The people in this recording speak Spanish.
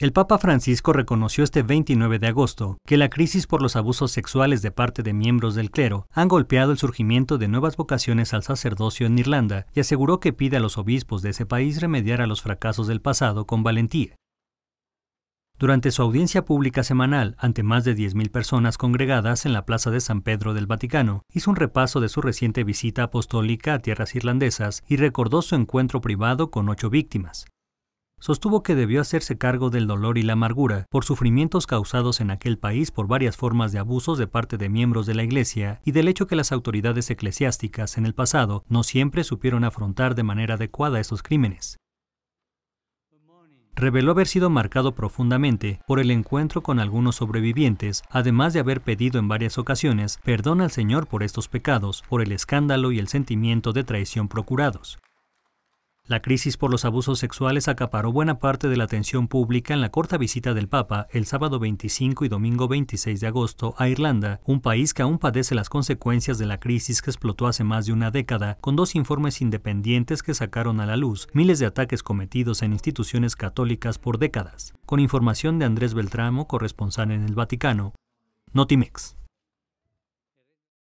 El Papa Francisco reconoció este 29 de agosto que la crisis por los abusos sexuales de parte de miembros del clero han golpeado el surgimiento de nuevas vocaciones al sacerdocio en Irlanda y aseguró que pide a los obispos de ese país remediar a los fracasos del pasado con valentía. Durante su audiencia pública semanal ante más de 10.000 personas congregadas en la Plaza de San Pedro del Vaticano, hizo un repaso de su reciente visita apostólica a tierras irlandesas y recordó su encuentro privado con ocho víctimas sostuvo que debió hacerse cargo del dolor y la amargura por sufrimientos causados en aquel país por varias formas de abusos de parte de miembros de la Iglesia y del hecho que las autoridades eclesiásticas en el pasado no siempre supieron afrontar de manera adecuada estos crímenes. Reveló haber sido marcado profundamente por el encuentro con algunos sobrevivientes, además de haber pedido en varias ocasiones perdón al Señor por estos pecados, por el escándalo y el sentimiento de traición procurados. La crisis por los abusos sexuales acaparó buena parte de la atención pública en la corta visita del Papa el sábado 25 y domingo 26 de agosto a Irlanda, un país que aún padece las consecuencias de la crisis que explotó hace más de una década, con dos informes independientes que sacaron a la luz miles de ataques cometidos en instituciones católicas por décadas, con información de Andrés Beltramo, corresponsal en el Vaticano. Notimex.